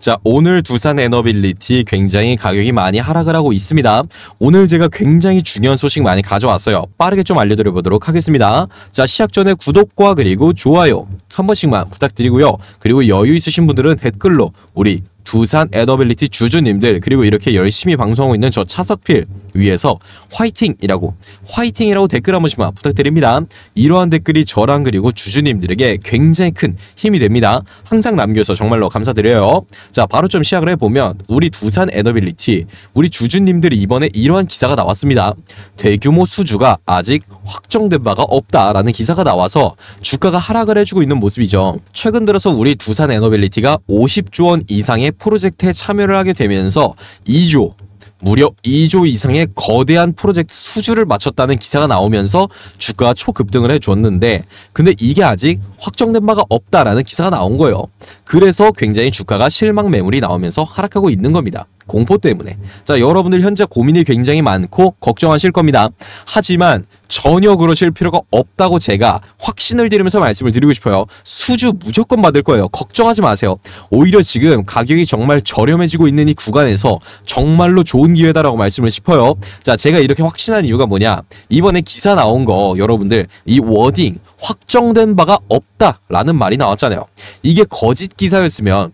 자, 오늘 두산 에너빌리티 굉장히 가격이 많이 하락을 하고 있습니다. 오늘 제가 굉장히 중요한 소식 많이 가져왔어요. 빠르게 좀 알려드려 보도록 하겠습니다. 자, 시작 전에 구독과 그리고 좋아요 한 번씩만 부탁드리고요. 그리고 여유 있으신 분들은 댓글로 우리 두산 에더빌리티 주주님들 그리고 이렇게 열심히 방송하고 있는 저 차석필 위에서 화이팅이라고 화이팅이라고 댓글 한 번씩만 부탁드립니다. 이러한 댓글이 저랑 그리고 주주님들에게 굉장히 큰 힘이 됩니다. 항상 남겨서 정말로 감사드려요. 자 바로 좀 시작을 해보면 우리 두산 에더빌리티 우리 주주님들이 이번에 이러한 기사가 나왔습니다. 대규모 수주가 아직 확정된 바가 없다라는 기사가 나와서 주가가 하락을 해주고 있는 모습이죠. 최근 들어서 우리 두산 에너빌리티가 50조 원 이상의 프로젝트에 참여를 하게 되면서 2조 무려 2조 이상의 거대한 프로젝트 수주를 마쳤다는 기사가 나오면서 주가가 초급등을 해줬는데 근데 이게 아직 확정된 바가 없다라는 기사가 나온 거예요. 그래서 굉장히 주가가 실망 매물이 나오면서 하락하고 있는 겁니다. 공포 때문에. 자, 여러분들 현재 고민이 굉장히 많고 걱정하실 겁니다. 하지만 전혀 그러실 필요가 없다고 제가 확신을 드리면서 말씀을 드리고 싶어요. 수주 무조건 받을 거예요. 걱정하지 마세요. 오히려 지금 가격이 정말 저렴해지고 있는 이 구간에서 정말로 좋은 기회다라고 말씀을 싶어요. 자, 제가 이렇게 확신한 이유가 뭐냐? 이번에 기사 나온 거 여러분들 이 워딩 확정된 바가 없다라는 말이 나왔잖아요. 이게 거짓 기사였으면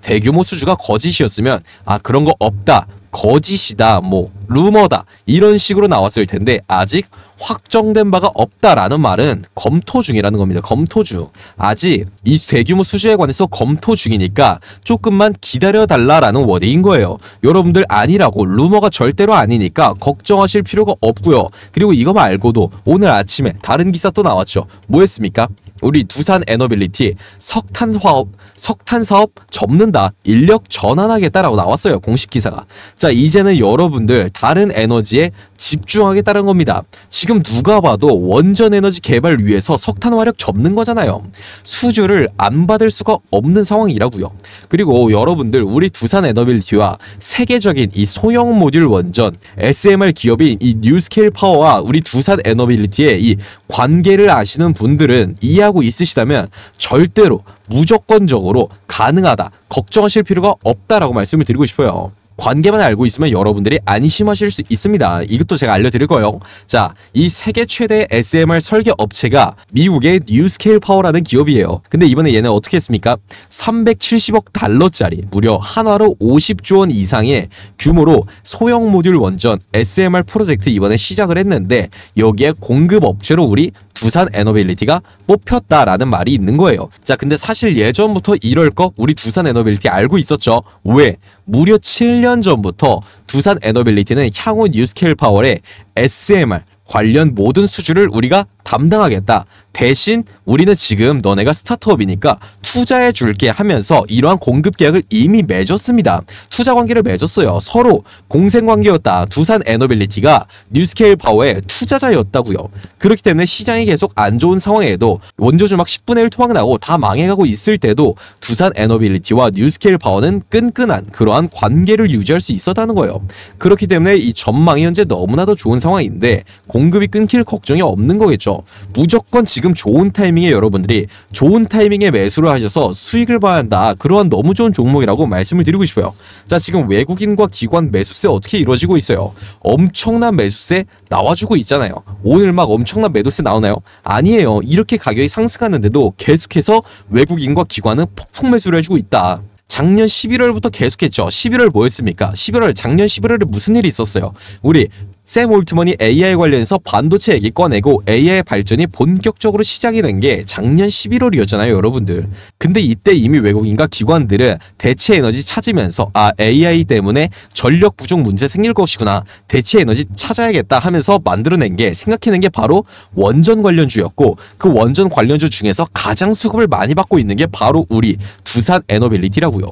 대규모 수주가 거짓이었으면 아 그런 거 없다, 거짓이다, 뭐 루머다 이런 식으로 나왔을 텐데 아직 확정된 바가 없다라는 말은 검토 중이라는 겁니다. 검토 중. 아직 이 대규모 수주에 관해서 검토 중이니까 조금만 기다려달라라는 워딩인 거예요. 여러분들 아니라고 루머가 절대로 아니니까 걱정하실 필요가 없고요. 그리고 이거 말고도 오늘 아침에 다른 기사 또 나왔죠. 뭐 했습니까? 우리 두산 에너빌리티 석탄 화업 석탄 사업 접는다 인력 전환하겠다라고 나왔어요 공식 기사가 자 이제는 여러분들 다른 에너지에 집중하겠다는 겁니다 지금 누가 봐도 원전 에너지 개발 위해서 석탄 화력 접는 거잖아요 수주를 안 받을 수가 없는 상황이라고요 그리고 여러분들 우리 두산 에너빌리티와 세계적인 이 소형 모듈 원전 SMR 기업인 이 뉴스케일 파워와 우리 두산 에너빌리티의 이 관계를 아시는 분들은 이야 기하고 있으시다면 절대로 무조건적으로 가능하다 걱정하실 필요가 없다라고 말씀을 드리고 싶어요. 관계만 알고 있으면 여러분들이 안심하실 수 있습니다. 이것도 제가 알려드릴 거예요. 자, 이 세계 최대 SMR 설계 업체가 미국의 뉴스케일 파워라는 기업이에요. 근데 이번에 얘는 어떻게 했습니까? 370억 달러짜리 무려 한화로 50조 원 이상의 규모로 소형 모듈 원전 SMR 프로젝트 이번에 시작을 했는데 여기에 공급 업체로 우리 두산 에너빌리티가 뽑혔다라는 말이 있는 거예요. 자, 근데 사실 예전부터 이럴 거 우리 두산 에너빌리티 알고 있었죠. 왜? 무려 7년 전부터 두산 에너빌리티는 향후 뉴스케일 파월에 SMR 관련 모든 수주를 우리가 담당하겠다. 대신 우리는 지금 너네가 스타트업이니까 투자해 줄게 하면서 이러한 공급 계약을 이미 맺었습니다. 투자 관계를 맺었어요. 서로 공생 관계였다. 두산 에너빌리티가 뉴스케일 파워의 투자자였다고요. 그렇기 때문에 시장이 계속 안 좋은 상황에도 원조 주막 10분의 1 토막 나고 다 망해가고 있을 때도 두산 에너빌리티와 뉴스케일 파워는 끈끈한 그러한 관계를 유지할 수 있었다는 거예요. 그렇기 때문에 이 전망이 현재 너무나도 좋은 상황인데 공급이 끊길 걱정이 없는 거겠죠. 무조건 지금 좋은 타이밍에 여러분들이 좋은 타이밍에 매수를 하셔서 수익을 봐야 한다. 그러한 너무 좋은 종목이라고 말씀을 드리고 싶어요. 자, 지금 외국인과 기관 매수세 어떻게 이루어지고 있어요? 엄청난 매수세 나와주고 있잖아요. 오늘 막 엄청난 매도세 나오나요? 아니에요. 이렇게 가격이 상승하는데도 계속해서 외국인과 기관은 폭풍 매수를 해주고 있다. 작년 11월부터 계속했죠. 11월 뭐였습니까? 11월 작년 11월에 무슨 일이 있었어요? 우리 샘 올트먼이 AI 관련해서 반도체 얘기 꺼내고 AI 발전이 본격적으로 시작이 된 게 작년 11월이었잖아요 여러분들 근데 이때 이미 외국인과 기관들은 대체 에너지 찾으면서 아 AI 때문에 전력 부족 문제 생길 것이구나 대체 에너지 찾아야겠다 하면서 만들어낸 게 생각해낸 게 바로 원전 관련주였고 그 원전 관련주 중에서 가장 수급을 많이 받고 있는 게 바로 우리 두산 에너빌리티라고요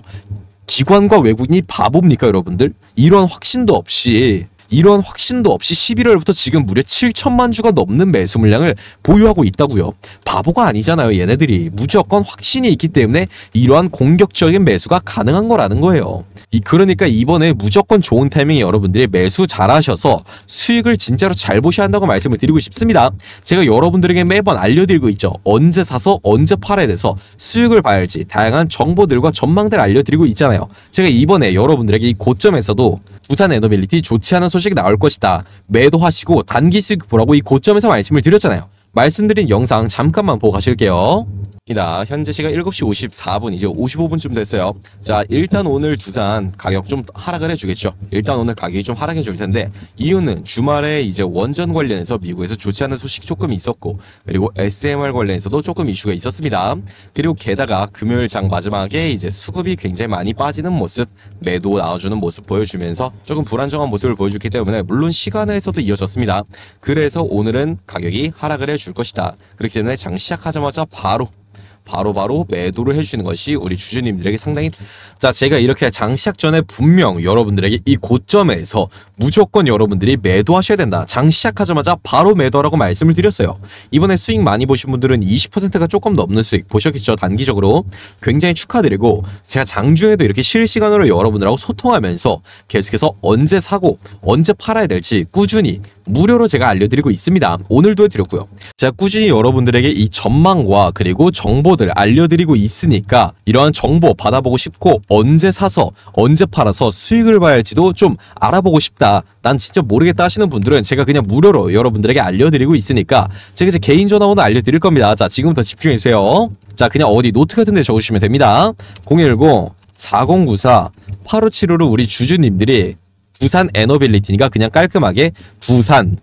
기관과 외국인이 바보입니까 여러분들 이런 확신도 없이 이런 확신도 없이 11월부터 지금 무려 7천만 주가 넘는 매수 물량을 보유하고 있다고요. 바보가 아니잖아요. 얘네들이 무조건 확신이 있기 때문에 이러한 공격적인 매수가 가능한 거라는 거예요. 이 그러니까 이번에 무조건 좋은 타이밍에 여러분들이 매수 잘하셔서 수익을 진짜로 잘 보셔야 한다고 말씀을 드리고 싶습니다. 제가 여러분들에게 매번 알려드리고 있죠. 언제 사서 언제 팔아야 돼서 수익을 봐야지 다양한 정보들과 전망들 알려드리고 있잖아요. 제가 이번에 여러분들에게 이 고점에서도 부산 에너빌리티 좋지 않은 소식 이 나올 것이다. 매도하시고 단기 수익 보라고 이 고점에서 말씀을 드렸잖아요. 말씀드린 영상 잠깐만 보고 가실게요. 있니다 현재 시각 7시 54분 이제 55분쯤 됐어요. 자 일단 오늘 두산 가격 좀 하락을 해주겠죠. 일단 오늘 가격이 좀 하락해 줄 텐데 이유는 주말에 이제 원전 관련해서 미국에서 좋지 않은 소식 조금 있었고 그리고 SMR 관련해서도 조금 이슈가 있었습니다. 그리고 게다가 금요일 장 마지막에 이제 수급이 굉장히 많이 빠지는 모습 매도 나와주는 모습 보여주면서 조금 불안정한 모습을 보여주기 때문에 물론 시간에서도 이어졌습니다. 그래서 오늘은 가격이 하락을 해줄 것이다. 그렇기 때문에 장 시작하자마자 바로 바로바로 바로 매도를 해주시는 것이 우리 주주님들에게 상당히 자 제가 이렇게 장 시작 전에 분명 여러분들에게 이 고점에서 무조건 여러분들이 매도하셔야 된다 장 시작하자마자 바로 매도라고 말씀을 드렸어요 이번에 수익 많이 보신 분들은 20%가 조금 넘는 수익 보셨겠죠 단기적으로 굉장히 축하드리고 제가 장중에도 이렇게 실시간으로 여러분들하고 소통하면서 계속해서 언제 사고 언제 팔아야 될지 꾸준히 무료로 제가 알려드리고 있습니다 오늘도 해드렸고요 제가 꾸준히 여러분들에게 이 전망과 그리고 정보 정보들 알려드리고 있으니까 이러한 정보 받아보고 싶고 언제 사서 언제 팔아서 수익을 봐야 할지도 좀 알아보고 싶다 난 진짜 모르겠다 하시는 분들은 제가 그냥 무료로 여러분들에게 알려드리고 있으니까 제가 이제 개인 전화번호 알려드릴 겁니다 자 지금부터 집중해주세요 자 그냥 어디 노트 같은 데 적으시면 됩니다 010 4094 8575로 우리 주주님들이 부산 에너빌리티니까 그냥 깔끔하게 부산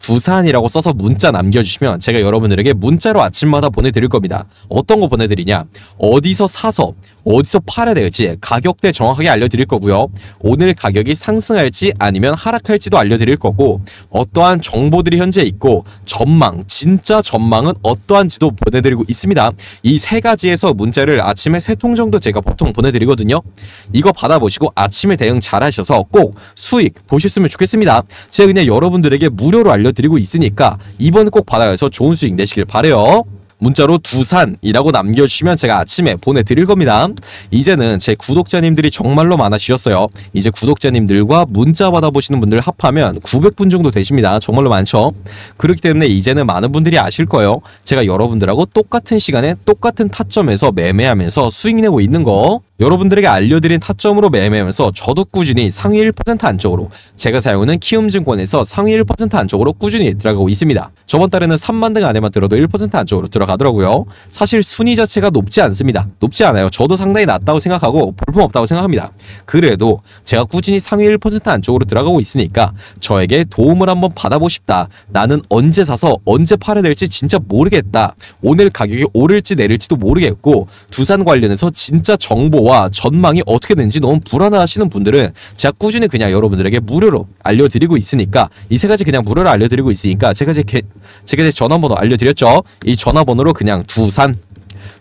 부산이라고 써서 문자 남겨주시면 제가 여러분들에게 문자로 아침마다 보내드릴 겁니다. 어떤 거 보내드리냐? 어디서 사서 어디서 팔아야 될지 가격대 정확하게 알려드릴 거고요. 오늘 가격이 상승할지 아니면 하락할지도 알려드릴 거고 어떠한 정보들이 현재 있고 전망, 진짜 전망은 어떠한지도 보내드리고 있습니다. 이 세 가지에서 문자를 아침에 세 통 정도 제가 보통 보내드리거든요. 이거 받아보시고 아침에 대응 잘 하셔서 꼭 수익 보셨으면 좋겠습니다. 제가 그냥 여러분들에게 무료로 알려 드릴게요 알려드리고 있으니까 이번 꼭 받아가서 좋은 수익 내시길 바래요. 문자로 두산이라고 남겨주시면 제가 아침에 보내드릴 겁니다. 이제는 제 구독자님들이 정말로 많아지셨어요. 이제 구독자님들과 문자 받아보시는 분들 합하면 900분 정도 되십니다. 정말로 많죠? 그렇기 때문에 이제는 많은 분들이 아실 거예요. 제가 여러분들하고 똑같은 시간에 똑같은 타점에서 매매하면서 수익 내고 있는 거. 여러분들에게 알려드린 타점으로 매매하면서 저도 꾸준히 상위 1% 안쪽으로 제가 사용하는 키움증권에서 상위 1% 안쪽으로 꾸준히 들어가고 있습니다. 저번 달에는 3만 등 안에만 들어도 1% 안쪽으로 들어가더라고요. 사실 순위 자체가 높지 않습니다. 높지 않아요. 저도 상당히 낮다고 생각하고 볼품없다고 생각합니다. 그래도 제가 꾸준히 상위 1% 안쪽으로 들어가고 있으니까 저에게 도움을 한번 받아보고 싶다. 나는 언제 사서 언제 팔아야 될지 진짜 모르겠다. 오늘 가격이 오를지 내릴지도 모르겠고 두산 관련해서 진짜 정보 정보와 전망이 어떻게 되는지 너무 불안하시는 분들은 제가 꾸준히 그냥 여러분들에게 무료로 알려드리고 있으니까 이 세 가지 그냥 무료로 알려드리고 있으니까 제가 제 제가 제 전화번호 알려드렸죠. 이 전화번호로 그냥 두산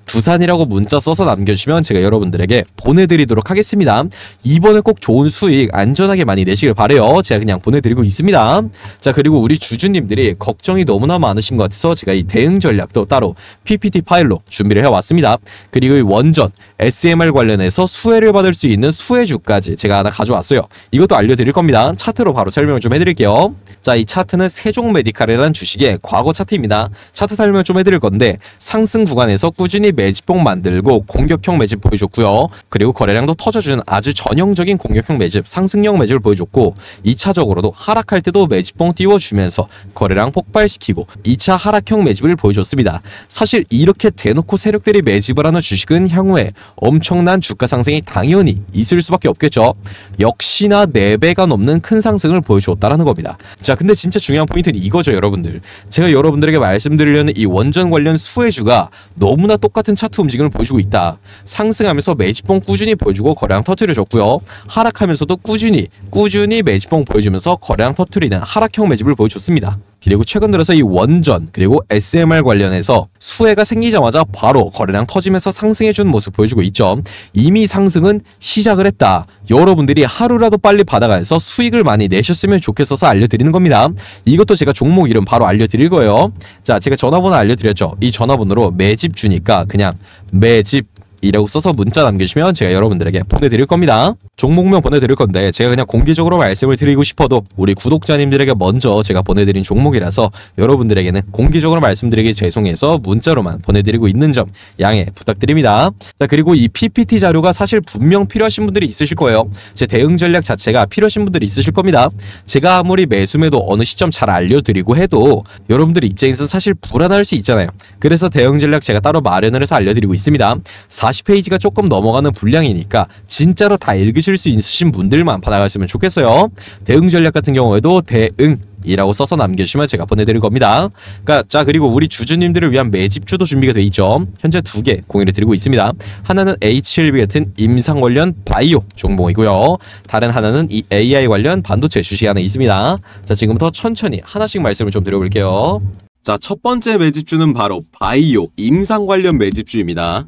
두산이라고 문자 써서 남겨주시면 제가 여러분들에게 보내드리도록 하겠습니다. 이번에 꼭 좋은 수익 안전하게 많이 내시길 바래요. 제가 그냥 보내드리고 있습니다. 자 그리고 우리 주주님들이 걱정이 너무나 많으신 것 같아서 제가 이 대응 전략도 따로 PPT 파일로 준비를 해왔습니다. 그리고 이 원전 SMR 관련해서 수혜를 받을 수 있는 수혜주까지 제가 하나 가져왔어요. 이것도 알려드릴 겁니다. 차트로 바로 설명을 좀 해드릴게요. 자, 이 차트는 세종 메디칼이라는 주식의 과거 차트입니다. 차트 설명 을좀 해드릴 건데 상승 구간에서 꾸준히 매집봉 만들고 공격형 매집 보여줬고요. 그리고 거래량도 터져준 아주 전형적인 공격형 매집, 상승형 매집을 보여줬고 2차적으로도 하락할 때도 매집봉 띄워주면서 거래량 폭발시키고 2차 하락형 매집을 보여줬습니다. 사실 이렇게 대놓고 세력들이 매집을 하는 주식은 향후에 엄청난 주가 상승이 당연히 있을 수밖에 없겠죠. 역시나 4배가 넘는 큰 상승을 보여줬다는 겁니다. 자, 근데 진짜 중요한 포인트는 이거죠, 여러분들. 제가 여러분들에게 말씀드리려는 이 원전 관련 수혜주가 너무나 똑같은 차트 움직임을 보여주고 있다. 상승하면서 매집봉 꾸준히 보여주고 거래량 터트려줬고요. 하락하면서도 꾸준히 꾸준히 매집봉 보여주면서 거래량 터트리는 하락형 매집을 보여줬습니다. 그리고 최근 들어서 이 원전 그리고 SMR 관련해서 수혜가 생기자마자 바로 거래량 터지면서 상승해주는 모습 보여주고 있죠. 이미 상승은 시작을 했다. 여러분들이 하루라도 빨리 받아가서 수익을 많이 내셨으면 좋겠어서 알려드리는 겁니다. 이것도 제가 종목 이름 바로 알려드릴 거예요. 자, 제가 전화번호 알려드렸죠. 이 전화번호로 매집 주니까 그냥 매집 이라고 써서 문자 남겨주시면 제가 여러분들에게 보내드릴 겁니다. 종목명 보내드릴 건데 제가 그냥 공개적으로 말씀을 드리고 싶어도 우리 구독자님들에게 먼저 제가 보내드린 종목이라서 여러분들에게는 공개적으로 말씀드리기 죄송해서 문자로만 보내드리고 있는 점 양해 부탁드립니다. 자 그리고 이 PPT 자료가 사실 분명 필요하신 분들이 있으실 거예요. 제 대응 전략 자체가 필요하신 분들이 있으실 겁니다. 제가 아무리 매수매도 어느 시점 잘 알려드리고 해도 여러분들 입장에서 사실 불안할 수 있잖아요. 그래서 대응 전략 제가 따로 마련을 해서 알려드리고 있습니다. 40페이지가 조금 넘어가는 분량이니까 진짜로 다 읽으실 수 있으신 분들만 받아가시면 좋겠어요. 대응 전략 같은 경우에도 대응 이라고 써서 남겨주시면 제가 보내드릴 겁니다. 그러니까 자 그리고 우리 주주님들을 위한 매집주도 준비가 돼 있죠. 현재 두 개 공유를 드리고 있습니다. 하나는 HLB 같은 임상 관련 바이오 종목이고요. 다른 하나는 이 AI 관련 반도체 주식 하나 있습니다. 자 지금부터 천천히 하나씩 말씀을 좀 드려볼게요. 자, 첫 번째 매집주는 바로 바이오 임상 관련 매집주입니다.